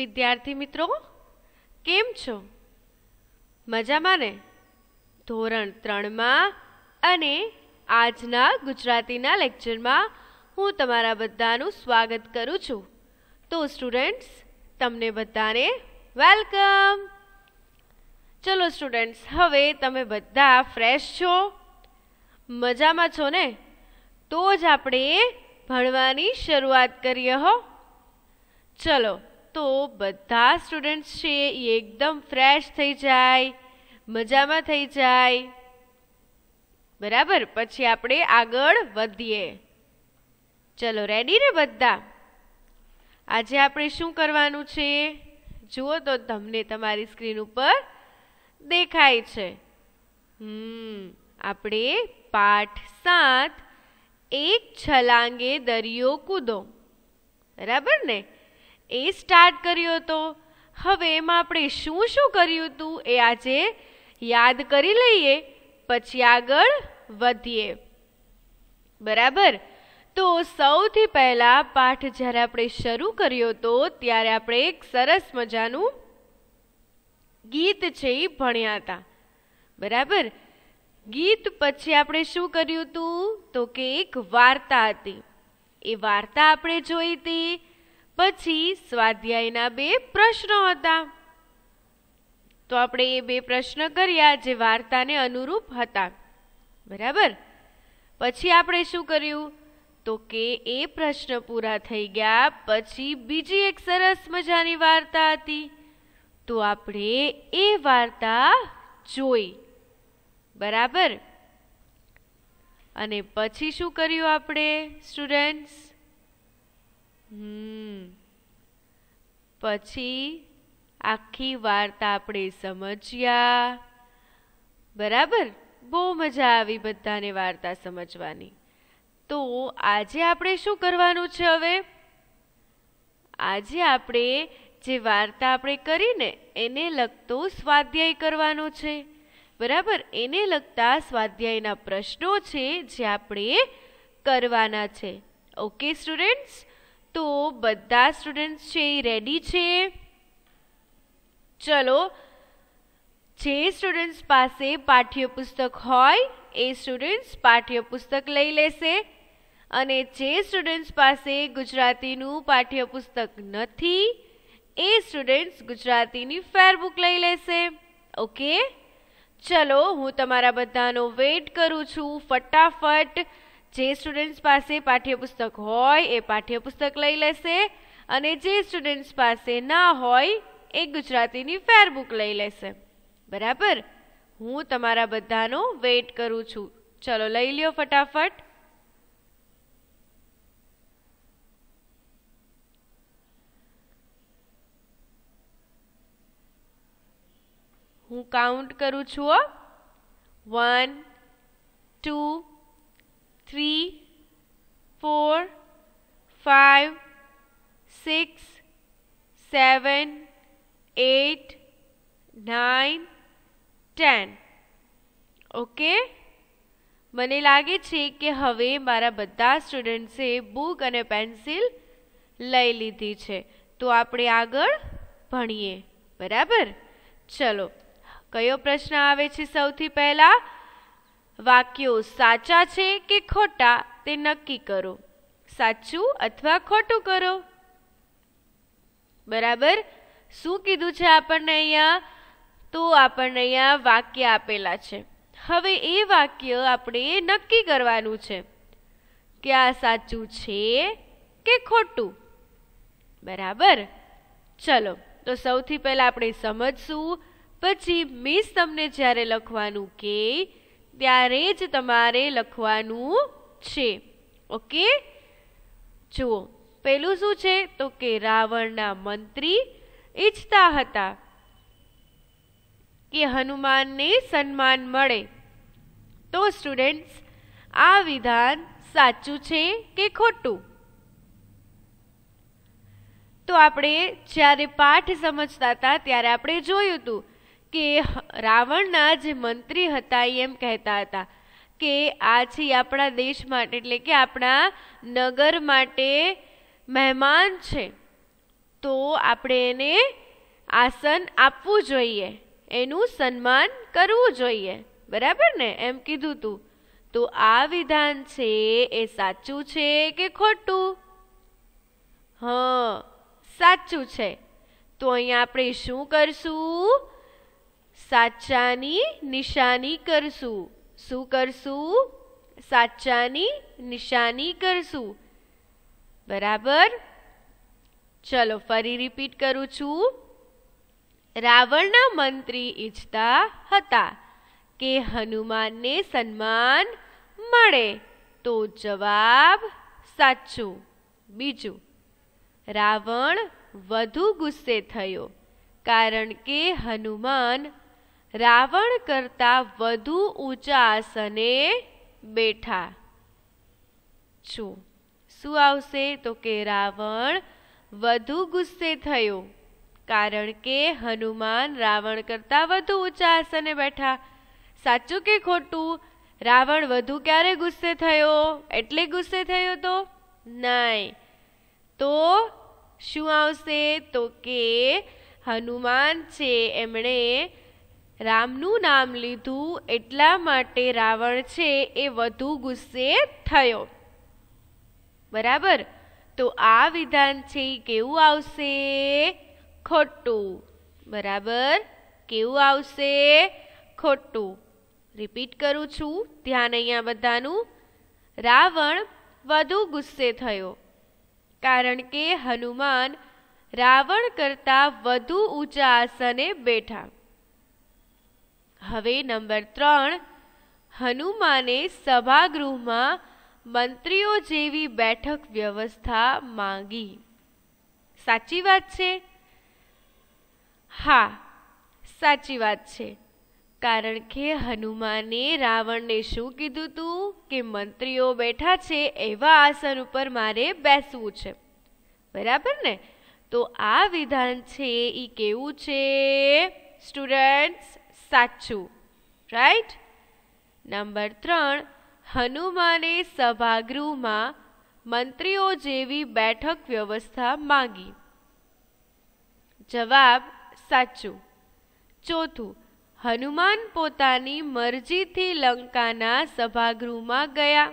વિદ્યાર્થી મિત્રો કેમ છો મજામાં ને ધોરણ ત્રણમાં અને આજના ગુજરાતીના લેક્ચરમાં હું તમારા બધાનું સ્વાગત કરું છું તો સ્ટુડન્ટ્સ તમને બધાને વેલકમ ચલો સ્ટુડન્ટ્સ હવે તમે બધા ફ્રેશ છો મજામાં છો ને તો જ આપણે ભણવાની શરૂઆત કરીએ હો ચલો તો બધા સ્ટુડન્ટ્સ છે એ એકદમ ફ્રેશ થઈ જાય મજામાં થઈ જાય બરાબર પછી આપણે આગળ વધીએ ચલો રેડી રે બધા આજે આપણે શું કરવાનું છે જુઓ તો તમને તમારી સ્ક્રીન ઉપર દેખાય છે હમ આપણે પાઠ સાત એક છલાંગે દરિયો કૂદો બરાબર ને એ સ્ટાર્ટ કર્યો હતો હવે એમાં આપણે શું શું કર્યું હતું એ આજે યાદ કરી લઈએ પછી આગળ વધીએ બરાબર તો સૌથી પહેલાં પાઠ જ્યારે આપણે શરૂ કર્યો હતો ત્યારે આપણે એક સરસ મજાનું ગીત છે એ ભણ્યા હતા બરાબર ગીત પછી આપણે શું કર્યું હતું તો કે એક વાર્તા હતી એ વાર્તા આપણે જોઈ હતી પછી સ્વાધ્યાયના બે પ્રશ્નો હતા તો આપણે એ બે પ્રશ્ન કર્યા જે વાર્તાને અનુરૂપ હતા બરાબર પછી આપણે શું કર્યું તો કે એ પ્રશ્ન પૂરા થઈ ગયા પછી બીજી એક સરસ મજાની વાર્તા હતી તો આપણે એ વાર્તા જોઈ બરાબર અને પછી શું કર્યું આપણે સ્ટુડન્ટ્સ પછી આખી વાર્તા આપણે સમજ્યા બરાબર બહુ મજા આવી બધાને વાર્તા સમજવાની તો આજે આપણે શું કરવાનું છે હવે આજે આપણે જે વાર્તા આપણે કરીને એને લગતો સ્વાધ્યાય કરવાનો છે બરાબર એને લગતા સ્વાધ્યાયના પ્રશ્નો છે જે આપણે કરવાના છે ઓકે સ્ટુડન્ટ્સ તો બધા સ્ટુડન્ટ્સ છે એ રેડી છે ચલો જે સ્ટુડન્ટ્સ પાસે પાઠ્યપુસ્તક હોય એ સ્ટુડન્ટ્સ પાઠ્યપુસ્તક લઈ લેશે અને જે સ્ટુડન્ટ્સ પાસે ગુજરાતીનું પાઠ્યપુસ્તક નથી એ સ્ટુડન્ટ્સ ગુજરાતીની ફેરબુક લઈ લેશે ઓકે ચલો હું તમારા બધાનો વેઇટ કરું છું ફટાફટ જે સ્ટુડન્ટ્સ પાસે પાઠ્યપુસ્તક હોય એ પાઠ્યપુસ્તક લઈ લેશે અને જે સ્ટુડન્ટ્સ પાસે ના હોય એ ગુજરાતીની ફેર બુક લઈ લેશે બરાબર હું તમારા બધાનો વેઇટ કરું છું ચલો લઈ લ્યો ફટાફટ હું કાઉન્ટ કરું છું one two three, four, five, six, seven, eight, nine, ten. Okay મને લાગે છે કે હવે મારા બધા સ્ટુડન્ટ્સે બુક અને પેન્સિલ લઈ લીધી છે તો આપણે આગળ ભણીએ બરાબર ચલો કયો પ્રશ્ન આવે છે સૌથી પહેલાં વાક્યો સાચા છે કે ખોટા તે નક્કી કરો સાચું અથવા ખોટું કરો બરાબર શું કીધું છે આપણને અહીંયા તો આપણને અહીંયા વાક્ય આપેલા છે હવે એ વાક્ય આપણે નક્કી કરવાનું છે કે આ સાચું છે કે ખોટું બરાબર ચલો તો સૌથી પહેલાં આપણે સમજશું પછી મિસ તમને જ્યારે લખવાનું કે ત્યારે જ તમારે લખવાનું છે ઓકે જુઓ પેલું શું છે તો કે રાવણના મંત્રી ઈચ્છતા હતા કે હનુમાનને સન્માન મળે તો સ્ટુડન્ટ્સ આ વિધાન સાચું છે કે ખોટું તો આપણે જ્યારે પાઠ સમજતા હતા ત્યારે આપણે જોયું હતું કે રાવણના જે મંત્રી હતા એ એમ કહેતા હતા કે આ છે આપણા દેશ માટે એટલે કે આપણા નગર માટે મહેમાન છે તો આપણે એને આસન આપવું જોઈએ એનું સન્માન કરવું જોઈએ બરાબર ને એમ કીધું તું તો આ વિધાન છે એ સાચું છે કે ખોટું હ સાચું છે તો અહીંયા આપણે શું કરશું સાચાની નિશાની કરશું શું કરશું સાચાની નિશાની કરશું બરાબર ચલો ફરી રિપીટ કરું છું રાવણના મંત્રી ઈચ્છતા હતા કે હનુમાનને સન્માન મળે તો જવાબ સાચું બીજું રાવણ વધુ ગુસ્સે થયો કારણ કે હનુમાન રાવણ કરતાં વધુ ઊંચા આસને બેઠા છું શું આવશે તો કે રાવણ વધુ ગુસ્સે થયો કારણ કે હનુમાન રાવણ કરતાં વધુ ઊંચા આસને બેઠા સાચું કે ખોટું રાવણ વધુ ક્યારે ગુસ્સે થયો એટલે ગુસ્સે થયો તો નહીં તો શું આવશે તો કે હનુમાન છે એમણે રામનું નામ લીધું એટલા માટે રાવણ છે એ વધુ ગુસ્સે થયો બરાબર તો આ વિધાન છે કેવું આવશે ખોટું બરાબર કેવું આવશે ખોટું રિપીટ કરું છું ધ્યાન અહીંયા બધાનું રાવણ વધુ ગુસ્સે થયો કારણ કે હનુમાન રાવણ કરતાં વધુ ઊંચા આસને બેઠા હવે નંબર ત્રણ હનુમાને સભાગૃહમાં મંત્રીઓ જેવી બેઠક વ્યવસ્થા માંગી સાચી વાત છે હા સાચી વાત છે કારણ કે હનુમાને રાવણને શું કીધું તું કે મંત્રીઓ બેઠા છે એવા આસન ઉપર મારે બેસવું છે બરાબર ને તો આ વિધાન છે એ કેવું છે સ્ટુડન્ટ્સ સાચું રાઈટ નંબર ત્રણ હનુમાને સભાગૃહમાં મંત્રીઓ જેવી બેઠક વ્યવસ્થા માંગી જવાબ સાચું ચોથું હનુમાન પોતાની મરજીથી લંકાના સભાગૃહમાં ગયા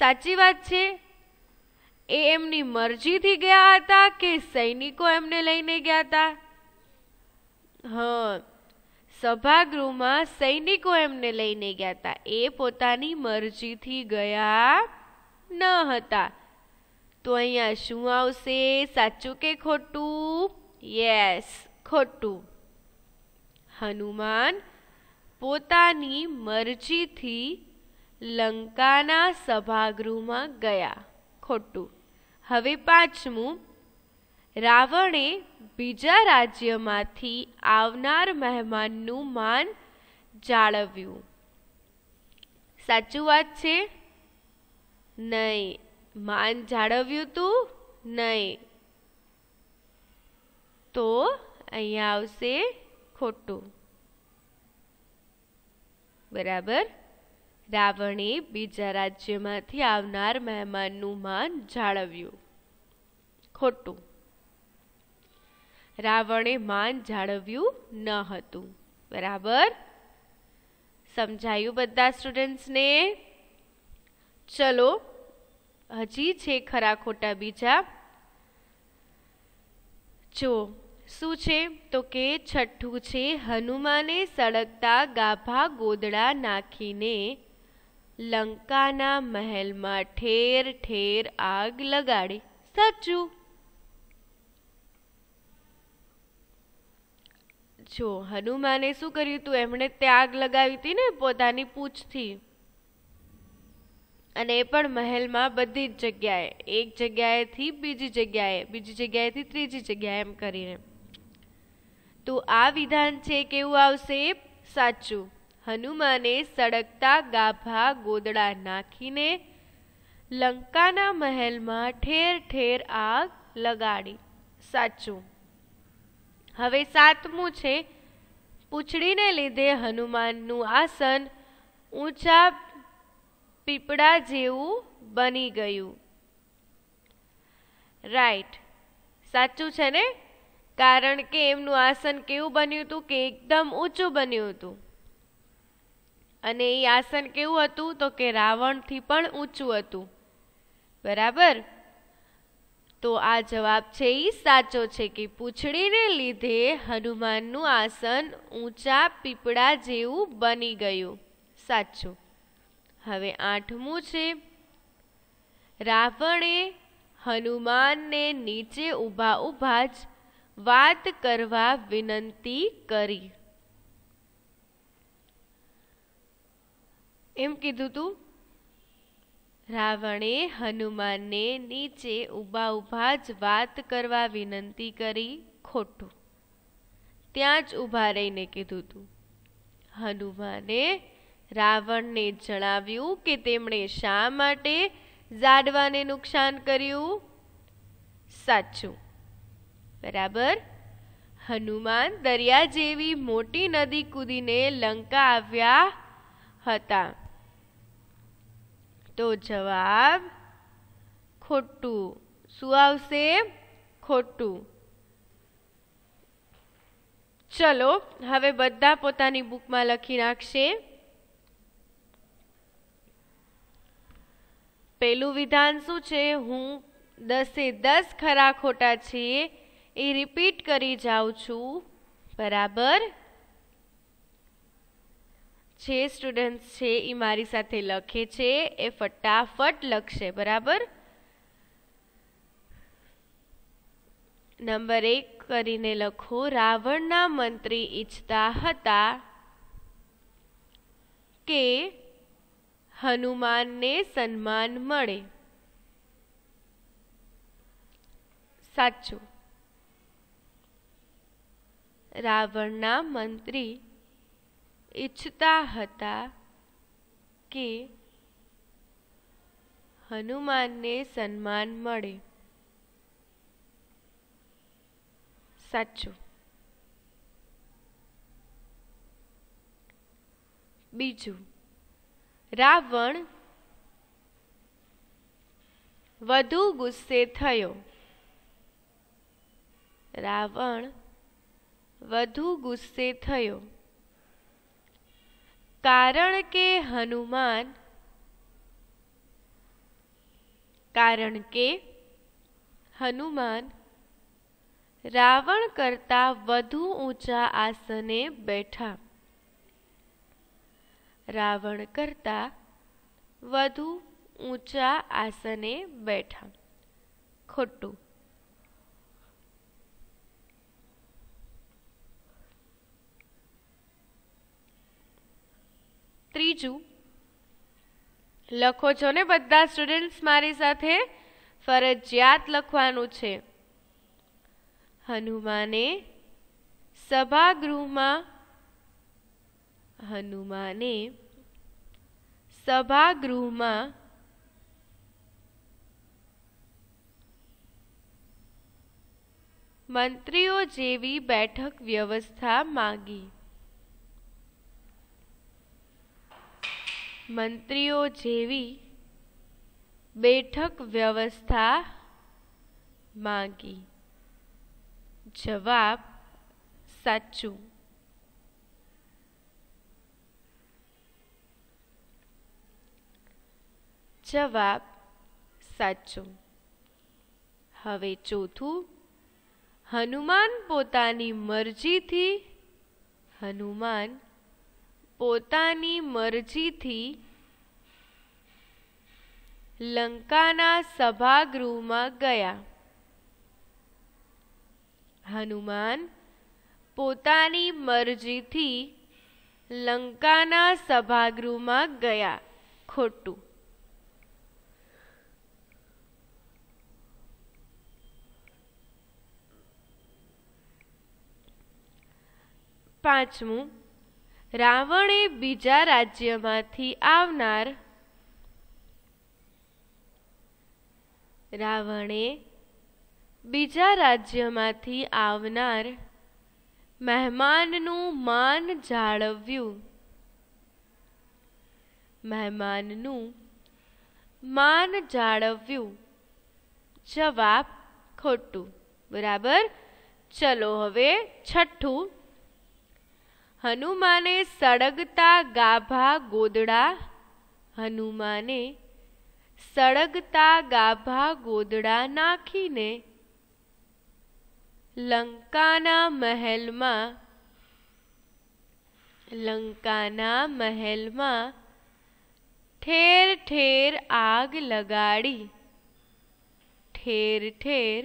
સાચી વાત છે એ એમની મરજીથી ગયા હતા કે સૈનિકો એમને લઈને ગયા હતા હા સભાગૃહમાં સૈનિકો એમને લઈને ગયા હતા એ પોતાની મરજીથી ગયા ન હતા તો અહીંયા શું આવશે સાચું કે ખોટું યસ ખોટું હનુમાન પોતાની મરજીથી લંકાના સભાગૃહમાં ગયા ખોટું હવે પાંચમું રાવણે બીજા રાજ્યમાંથી આવનાર મહેમાનનું માન જાળવ્યું સાચું વાત છે નહીં માન જાળવ્યું તું નહીં તો અહીંયા આવશે ખોટું બરાબર રાવણે બીજા રાજ્યમાંથી આવનાર મહેમાનનું માન જાળવ્યું ખોટું રાવણે માન જાળવ્યું ન હતું બરાબર સમજાયું બધા સ્ટુડન્ટ્સને ચલો હજી છે ખરા ખોટા બીજા જો શું છે તો કે છઠ્ઠું છે હનુમાને સળગતા ગાભા ગોદડા નાખીને લંકાના મહેલમાં ઠેર ઠેર આગ લગાડી સાચું જો હનુમાને શું કર્યું હતું એમણે ત્યાગ લગાવી હતી ને પોતાની પૂછથી અને એ પણ મહેલમાં બધી જ જગ્યાએ એક જગ્યાએથી બીજી જગ્યાએ બીજી જગ્યાએથી ત્રીજી જગ્યાએ એમ કરીને તો આ વિધાન છે કેવું આવશે સાચું હનુમાને સળગતા ગાભા ગોદડા નાખીને લંકાના મહેલમાં ઠેર ઠેર આગ લગાડી સાચું હવે સાતમું છે પૂંછડીને લીધે હનુમાનનું આસન ઊંચા પીપળા જેવું બની ગયું રાઈટ સાચું છે ને કારણ કે એમનું આસન કેવું બન્યું હતું કે એકદમ ઊંચું બન્યું હતું અને એ આસન કેવું હતું તો કે રાવણથી પણ ઊંચું હતું બરાબર તો આ જવાબ છે એ સાચો છે કે પૂંછડીને લીધે હનુમાનનું આસન ઊંચા પીપળા જેવું બની ગયું સાચું હવે આઠમું છે રાવણે હનુમાનને નીચે ઊભા ઊભા જ વાત કરવા વિનંતી કરી એમ કીધું તું રાવણે હનુમાનને નીચે ઊભા ઊભા જ વાત કરવા વિનંતી કરી ખોટું ત્યાં જ ઊભા રહીને કીધું હતું હનુમાને રાવણને જણાવ્યું કે તેમણે શા માટે ઝાડવાને નુકસાન કર્યું સાચું બરાબર હનુમાન દરિયા જેવી મોટી નદી કૂદીને લંકા આવ્યા હતા તો જવાબ ખોટું શું આવશે ખોટું ચલો હવે બધા પોતાની બુકમાં લખી નાખશે પેલું વિધાન શું છે હું દસે દસ ખરા ખોટા છે એ રિપીટ કરી જાઉં છું બરાબર જે સ્ટુડન્ટ્સ છે એ મારી સાથે લખે છે એ ફટાફટ લખશે બરાબર નંબર એક કરીને લખો રાવણના મંત્રી ઈચ્છતા હતા કે હનુમાનને સન્માન મળે સાચું રાવણના મંત્રી ઈચ્છતા હતા કે હનુમાનને સન્માન મળે સાચું બીજું રાવણ વધુ ગુસ્સે થયો રાવણ વધુ ગુસ્સે થયો कारण के हनुमान कारण के हनुमान रावण करता वधु ऊंचा आसने बैठा रावण करता वधु ऊंचा आसने बैठा खोटू ત્રીજું લખો છો ને બધા સ્ટુડન્ટ્સ મારી સાથે ફરજિયાત લખવાનું છે હનુમાને સભાગૃહમાં હનુમાને સભાગૃહમાં મંત્રીઓ જેવી બેઠક વ્યવસ્થા માગી મંત્રીઓ જેવી બેઠક વ્યવસ્થા માંગી જવાબ સાચું જવાબ સાચું હવે ચોથું હનુમાન પોતાની મરજીથી હનુમાન પોતાની મરજીથી લંકાના સભાગૃહમાં ગયા હનુમાન પોતાની મરજીથી લંકાના સભાગૃહમાં ગયા ખોટું પાંચમું રાવણે બીજા રાજ્યમાંથી આવનાર રાવણે બીજા રાજ્યમાંથી આવનાર મહેમાનનું માન જાળવ્યું મહેમાનનું માન જાળવ્યું જવાબ ખોટું બરાબર ચલો હવે છઠ્ઠું હનુમાને સળગતા ગાભા ગોદડા હનુમાને સળગતા ગાભા ગોદડા નાખીને લંકાના મહેલમાં લંકાના મહેલમાં ઠેર ઠેર આગ લગાડી ઠેર ઠેર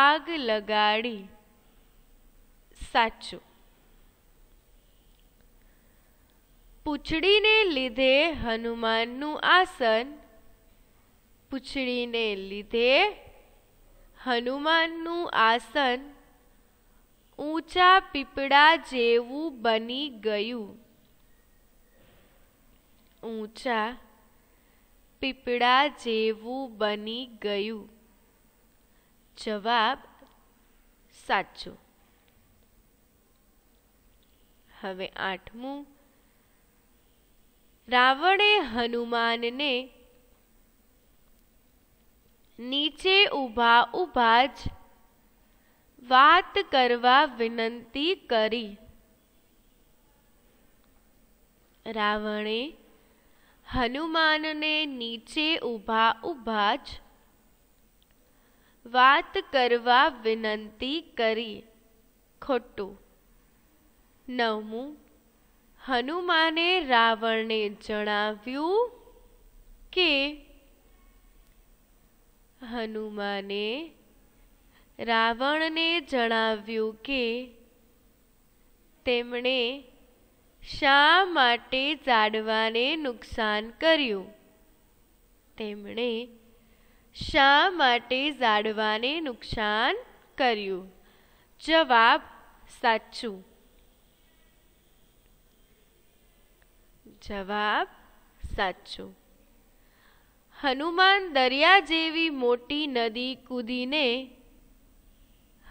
આગ લગાડી સાચું પૂછડીને લીધે હનુમાનનું આસન પૂંછડીને લીધે હનુમાનનું આસન ઊંચા પીપળા જેવું બની ગયું ઊંચા પીપળા જેવું બની ગયું જવાબ સાચો હવે આઠમું રાવણે હનુમાનને નીચે ઊભા ઊભા જ વાત કરવા વિનંતી કરી રાવણે હનુમાનને નીચે ઊભા ઊભા જ વાત કરવા વિનંતી કરી ખોટું નવમું હનુમાને રાવણને જણાવ્યું કે હનુમાને રાવણને જણાવ્યું કે તેમણે શા માટે ઝાડવાને નુકસાન કર્યું તેમણે શા માટે ઝાડવાને નુકસાન કર્યું જવાબ સાચું જવાબ સાચો હનુમાન દરિયા જેવી મોટી નદી કૂદીને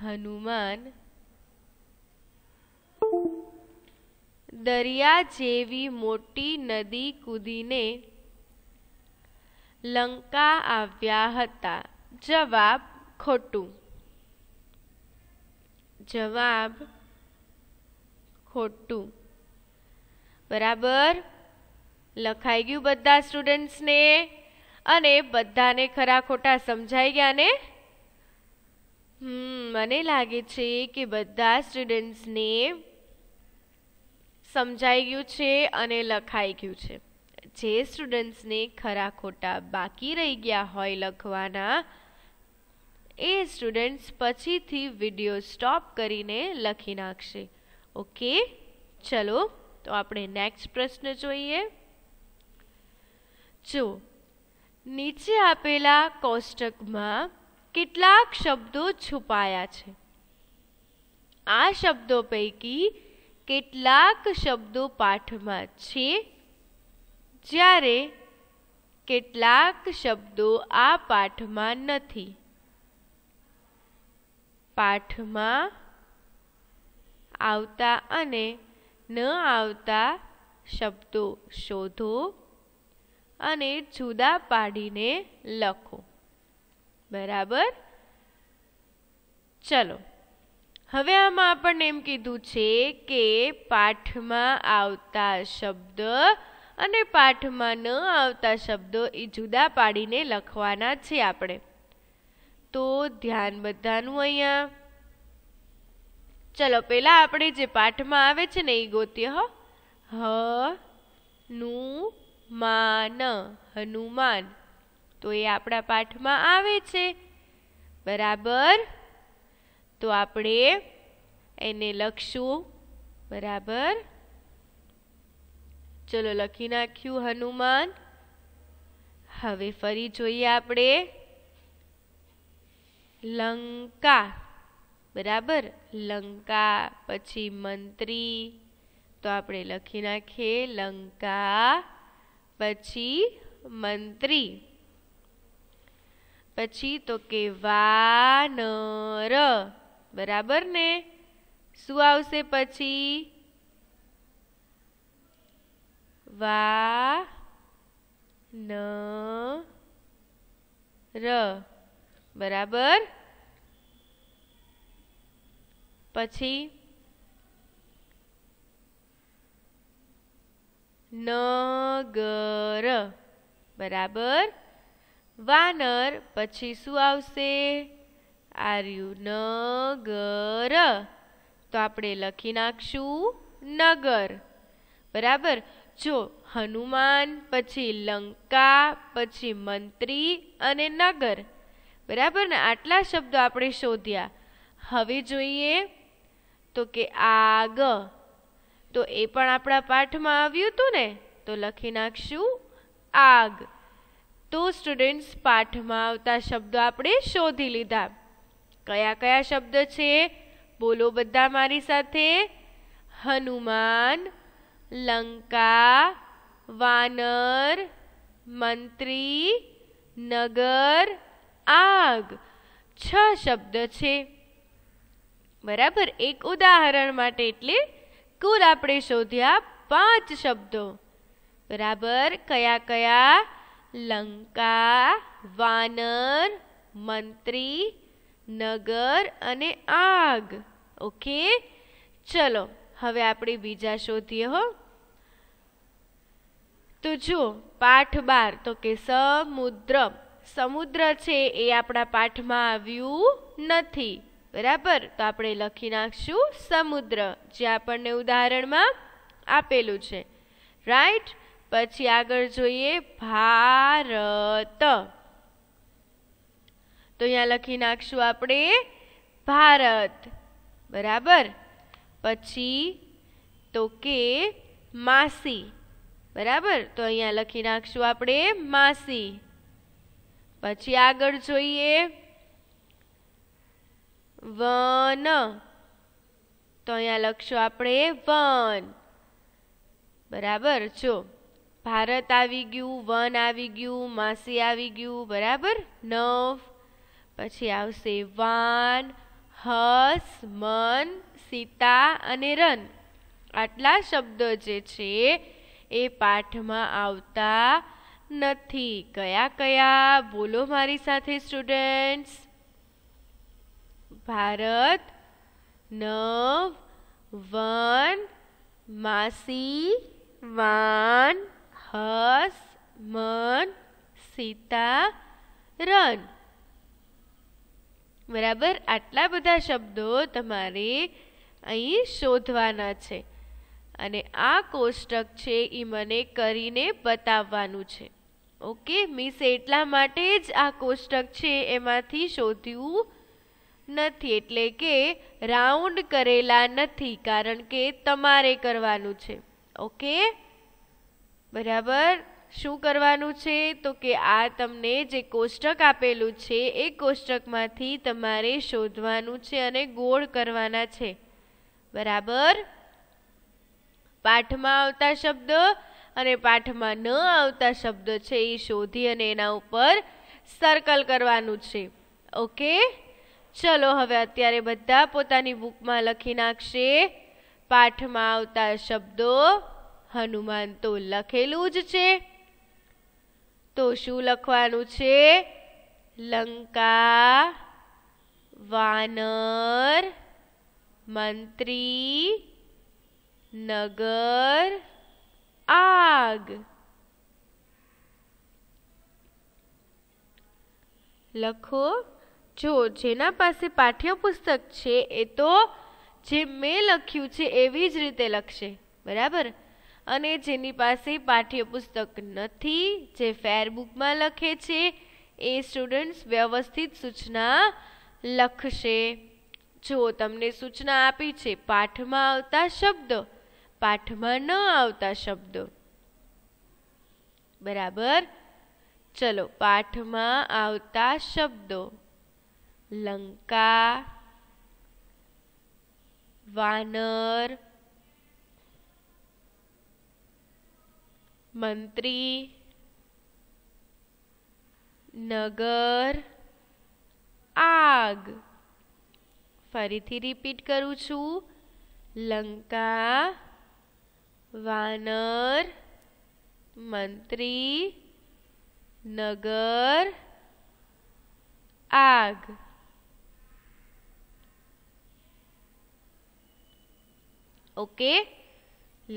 હનુમાન દરિયા જેવી મોટી નદી કૂદીને લંકા આવ્યા હતા જવાબ ખોટું જવાબ ખોટું બરાબર લખાઈ ગયું બધા સ્ટુડન્ટ્સને અને બધાને ખરા ખોટા સમજાઈ ગયા ને હમ મને લાગે છે કે બધા સ્ટુડન્ટ્સને સમજાઈ ગયું છે અને લખાઈ ગયું છે જે સ્ટુડન્ટ્સને ખરા ખોટા બાકી રહી ગયા હોય લખવાના એ સ્ટુડન્ટ્સ પછીથી વિડીયો સ્ટોપ કરીને લખી નાખશે ઓકે ચલો તો આપણે નેક્સ્ટ પ્રશ્ન જોઈએ જો નીચે આપેલા કોષ્ટકમાં કેટલાક શબ્દો છુપાયા છે આ શબ્દો પૈકી કેટલાક શબ્દો પાઠમાં છે જ્યારે કેટલાક શબ્દો આ પાઠમાં નથી પાઠમાં આવતા અને ન આવતા શબ્દો શોધો અને જુદા પાડીને લખો બરાબર ચલો હવે આમાં આપણને એમ કીધું છે કે પાઠમાં આવતા શબ્દ અને પાઠમાં ન આવતા શબ્દો એ જુદા પાડીને લખવાના છે આપણે તો ધ્યાન બધાનું અહીંયા ચલો પહેલાં આપણે જે પાઠમાં આવે છે ને એ ગોતીએ હ નું માન હનુમાન તો એ આપણા પાઠમાં આવે છે બરાબર તો આપણે એને લખશું બરાબર ચલો લખી નાખ્યું હનુમાન હવે ફરી જોઈએ આપણે લંકા બરાબર લંકા પછી મંત્રી તો આપણે લખી નાખીએ લંકા પછી મંત્રી પછી તો કે વાનર બરાબર ને શું આવશે પછી વા ન ર બરાબર પછી નગર બરાબર વાનર પછી શું આવશે આર્યુ નગર તો આપણે લખી નાખશું નગર બરાબર જો હનુમાન પછી લંકા પછી મંત્રી અને નગર બરાબર ને આટલા શબ્દો આપણે શોધ્યા હવે જોઈએ તો કે આગ તો એ પણ આપણા પાઠમાં આવ્યું હતું ને તો લખી નાખશું આગ તો સ્ટુડન્ટ્સ પાઠમાં આવતા શબ્દો આપણે શોધી લીધા કયા કયા શબ્દ છે બોલો બધા મારી સાથે હનુમાન લંકા વાનર મંત્રી નગર આગ છ શબ્દ છે બરાબર એક ઉદાહરણ માટે એટલે કુલ આપણે શોધ્યા પાંચ શબ્દો બરાબર કયા કયા લંકા વાનર મંત્રી નગર અને આગ ઓકે ચલો હવે આપણે બીજા શોધીએ હો તો જુઓ પાઠ બાર તો કે સમુદ્ર સમુદ્ર છે એ આપણા પાઠમાં આવ્યું નથી બરાબર તો આપણે લખી નાખશું સમુદ્ર જે આપણને ઉદાહરણમાં આપેલું છે રાઈટ પછી આગળ જોઈએ ભારત તો અહીંયા લખી નાખશું આપણે ભારત બરાબર પછી તો કે માસી બરાબર તો અહીંયા લખી નાખશું આપણે માસી પછી આગળ જોઈએ વન તો અહીંયા લખશો આપણે વન બરાબર જો ભારત આવી ગયું વન આવી ગયું માસી આવી ગયું બરાબર નવ પછી આવશે વાન હસ મન સીતા અને રન આટલા શબ્દો જે છે એ પાઠમાં આવતા નથી કયા કયા બોલો મારી સાથે સ્ટુડન્ટ્સ ભારત નવ વન માસી વાન હસ મન સીતા રન બરાબર આટલા બધા શબ્દો તમારે અહીં શોધવાના છે અને આ કોષ્ટક છે એ મને કરીને બતાવવાનું છે ઓકે મિસ એટલા માટે જ આ કોષ્ટક છે એમાંથી શોધ્યું નથી એટલે કે રાઉન્ડ કરેલા નથી કારણ કે તમારે કરવાનું છે ઓકે બરાબર શું કરવાનું છે તો કે આ તમને જે કોષ્ટક આપેલું છે એ કોષ્ટકમાંથી તમારે શોધવાનું છે અને ગોળ કરવાના છે બરાબર પાઠમાં આવતા શબ્દ અને પાઠમાં ન આવતા શબ્દ છે એ શોધી અને એના ઉપર સર્કલ કરવાનું છે ઓકે ચલો હવે અત્યારે બધા પોતાની બુકમાં લખી નાખશે પાઠમાં આવતા શબ્દો હનુમાન તો લખેલું જ છે તો શું લખવાનું છે લંકા વાનર મંત્રી નગર આગ લખો જો જેના પાસે પાઠ્યપુસ્તક છે એ તો જે મેં લખ્યું છે એવી જ રીતે લખશે બરાબર અને જેની પાસે પાઠ્યપુસ્તક નથી જે ફેરબુકમાં લખે છે એ સ્ટુડન્ટ્સ વ્યવસ્થિત સૂચના લખશે જો તમને સૂચના આપી છે પાઠમાં આવતા શબ્દો પાઠમાં ન આવતા શબ્દો બરાબર ચલો પાઠમાં આવતા શબ્દો લંકા વાનર મંત્રી નગર આગ ફરીથી રિપીટ કરું છું લંકા વાનર મંત્રી નગર આગ ઓકે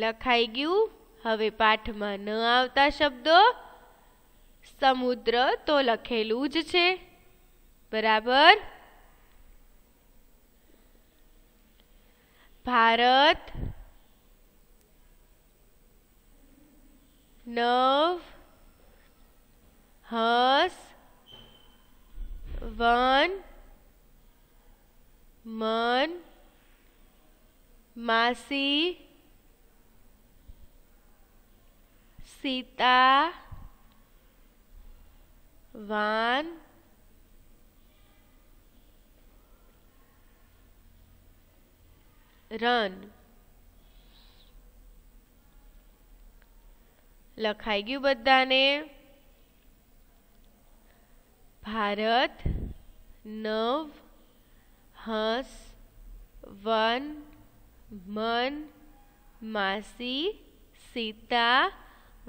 લખાઈ ગયું હવે પાઠમાં ન આવતા શબ્દો સમુદ્ર તો લખેલું જ છે બરાબર ભારત નવ હસ વન મન मासी सीता वान रन लखाई गयु ने भारत नव हंस वन મન માસી સીતા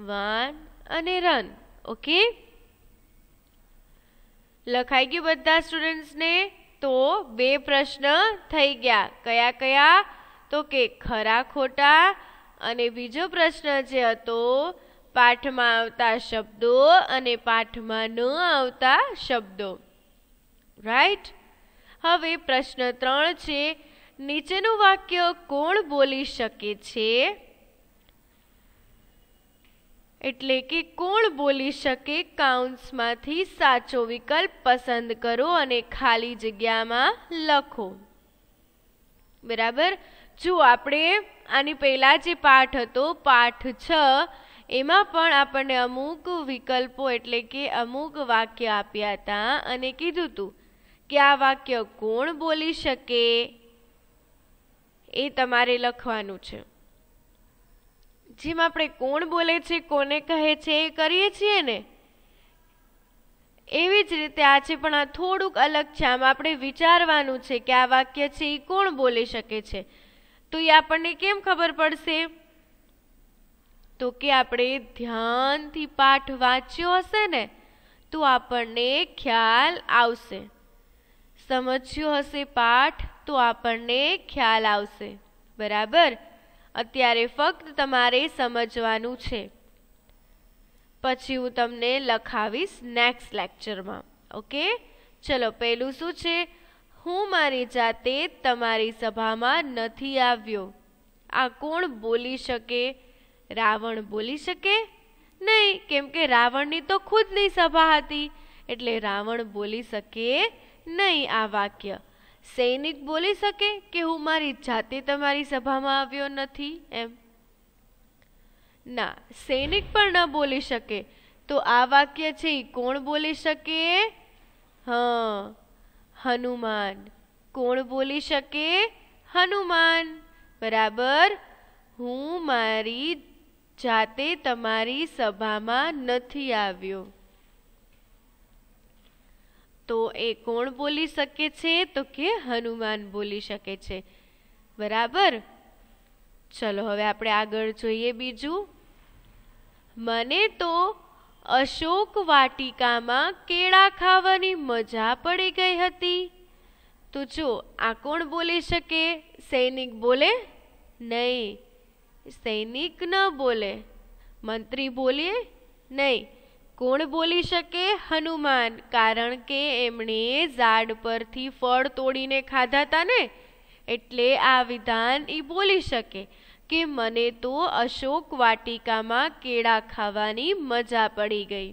વાન અને રન ઓકે લખાઈ ગયું બધા સ્ટુડન્ટ્સને તો બે પ્રશ્ન થઈ ગયા કયા કયા તો કે ખરા ખોટા અને બીજો પ્રશ્ન જે હતો પાઠમાં આવતા શબ્દો અને પાઠમાં ન આવતા શબ્દો રાઈટ હવે પ્રશ્ન ત્રણ છે નીચેનું વાક્ય કોણ બોલી શકે છે એટલે કે કોણ બોલી શકે કાઉન્સમાંથી સાચો વિકલ્પ પસંદ કરો અને ખાલી જગ્યામાં લખો બરાબર જો આપણે આની પહેલાં જે પાઠ હતો પાઠ છ એમાં પણ આપણને અમુક વિકલ્પો એટલે કે અમુક વાક્ય આપ્યા હતા અને કીધું હતું કે આ વાક્ય કોણ બોલી શકે એ તમારે લખવાનું છે જેમ આપણે કોણ બોલે છે કોને કહે છે એ કરીએ છીએ ને એવી જ રીતે આજે પણ આ થોડુંક અલગ છે આમ આપણે વિચારવાનું છે કે આ વાક્ય છે એ કોણ બોલી શકે છે તો એ આપણને કેમ ખબર પડશે તો કે આપણે ધ્યાનથી પાઠ વાંચ્યો હશે ને તો આપણને ખ્યાલ આવશે સમજ્યો હશે પાઠ તો આપણને ખ્યાલ આવશે બરાબર અત્યારે ફક્ત તમારે સમજવાનું છે પછી હું તમને લખાવીશ નેક્સ્ટ લેક્ચરમાં ઓકે ચલો પહેલું શું છે હું મારી જાતે તમારી સભામાં નથી આવ્યો આ કોણ બોલી શકે રાવણ બોલી શકે નહીં કેમ કે રાવણની તો ખુદની સભા હતી એટલે રાવણ બોલી શકે નહીં આ વાક્ય સૈનિક બોલી શકે કે હું મારી જાતે તમારી સભામાં આવ્યો નથી એમ ના સૈનિક પણ ન બોલી શકે તો આ વાક્ય છે એ કોણ બોલી શકે હા હનુમાન કોણ બોલી શકે હનુમાન બરાબર હું મારી જાતે તમારી સભામાં નથી આવ્યો તો એ કોણ બોલી શકે છે તો કે હનુમાન બોલી શકે છે બરાબર ચલો હવે આપણે આગળ જોઈએ બીજું મને તો અશોક વાટિકામાં કેળા ખાવાની મજા પડી ગઈ હતી તો જો આ કોણ બોલી શકે સૈનિક બોલે નહીં સૈનિક ન બોલે મંત્રી બોલીએ નહીં કોણ બોલી શકે હનુમાન કારણ કે એમણે ઝાડ પરથી ફળ તોડીને ખાધા હતા ને એટલે આ વિધાન એ બોલી શકે કે મને તો અશોક વાટિકામાં કેળા ખાવાની મજા પડી ગઈ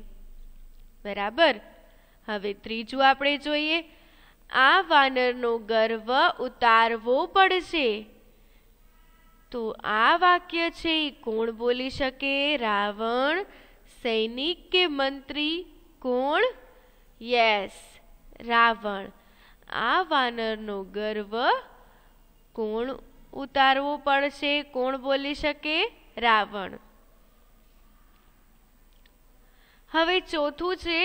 બરાબર હવે ત્રીજું આપણે જોઈએ આ વાનરનો ગર્વ ઉતારવો પડશે તો આ વાક્ય છે એ કોણ બોલી શકે રાવણ સૈનિક કે મંત્રી કોણ યસ રાવણ આ વાનરનો ગર્વ કોણ ઉતારવો પડશે કોણ બોલી શકે રાવણ હવે ચોથું છે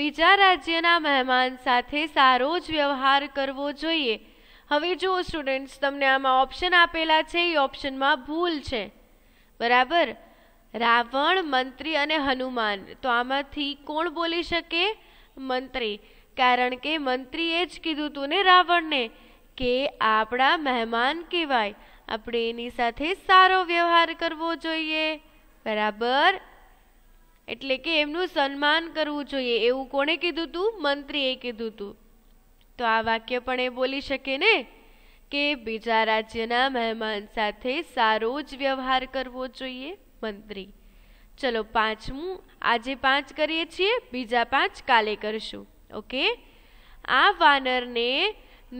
બીજા રાજ્યના મહેમાન સાથે સારો જ વ્યવહાર કરવો જોઈએ હવે જો સ્ટુડન્ટ્સ તમને આમાં ઓપ્શન આપેલા છે એ ઓપ્શનમાં ભૂલ છે બરાબર રાવણ મંત્રી અને હનુમાન તો આમાંથી કોણ બોલી શકે મંત્રી કારણ કે મંત્રીએ જ કીધું તું ને રાવણને કે આપણા મહેમાન કહેવાય આપણે એની સાથે સારો વ્યવહાર કરવો જોઈએ બરાબર એટલે કે એમનું સન્માન કરવું જોઈએ એવું કોણે કીધું તું મંત્રીએ કીધું તું તો આ વાક્ય પણ એ બોલી શકે ને કે બીજા રાજ્યના મહેમાન સાથે સારો જ વ્યવહાર કરવો જોઈએ મંત્રી ચલો પાંચમું આજે પાંચ કરીએ છીએ બીજા પાંચ કાલે કરશું ઓકે આ વાનરને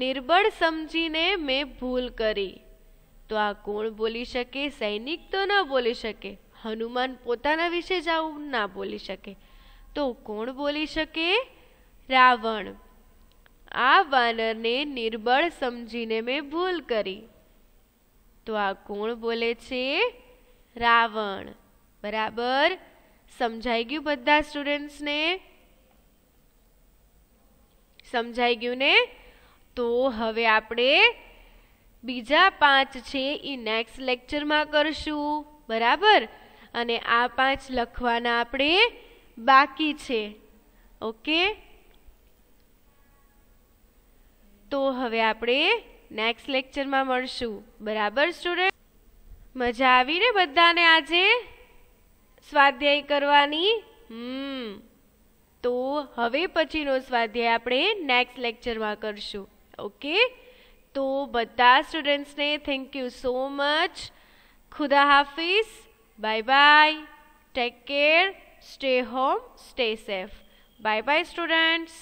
નિર્બળ સમજીને મેં ભૂલ કરી તો આ કોણ બોલી શકે સૈનિક તો ન બોલી શકે હનુમાન પોતાના વિશે જ આવું ના બોલી શકે તો કોણ બોલી શકે રાવણ આ વાનરને નિર્બળ સમજીને મેં ભૂલ કરી તો આ કોણ બોલે છે રાવણ બરાબર સમજાઈ ગયું બધા સ્ટુડન્ટ્સને સમજાઈ ગયું ને તો હવે આપણે બીજા પાંચ છે એ નેક્સ્ટ લેક્ચરમાં કરશું બરાબર અને આ પાંચ લખવાના આપણે બાકી છે ઓકે તો હવે આપણે નેક્સ્ટ લેક્ચરમાં મળશું બરાબર સ્ટુડન્ટ મજા આવી ને બધાને આજે સ્વાધ્યાય કરવાની હમ તો હવે પછીનો સ્વાધ્યાય આપણે નેક્સ્ટ લેક્ચરમાં કરશું ઓકે તો બધા સ્ટુડન્ટ્સને થેન્ક યુ સો મચ ખુદા હાફિઝ bye bye take care stay home stay safe bye bye students